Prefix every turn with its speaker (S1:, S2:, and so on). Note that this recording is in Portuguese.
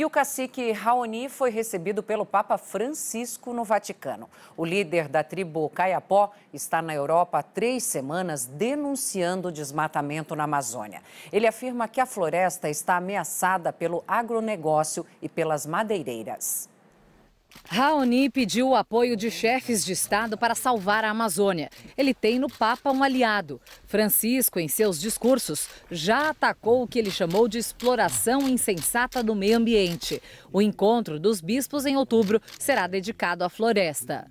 S1: E o cacique Raoni foi recebido pelo Papa Francisco no Vaticano. O líder da tribo Caiapó está na Europa há três semanas denunciando o desmatamento na Amazônia. Ele afirma que a floresta está ameaçada pelo agronegócio
S2: e pelas madeireiras. Raoni pediu o apoio de chefes de Estado para salvar a Amazônia. Ele tem no Papa um aliado. Francisco, em seus discursos, já atacou o que ele chamou de exploração insensata do meio ambiente. O encontro dos bispos em outubro será dedicado à floresta.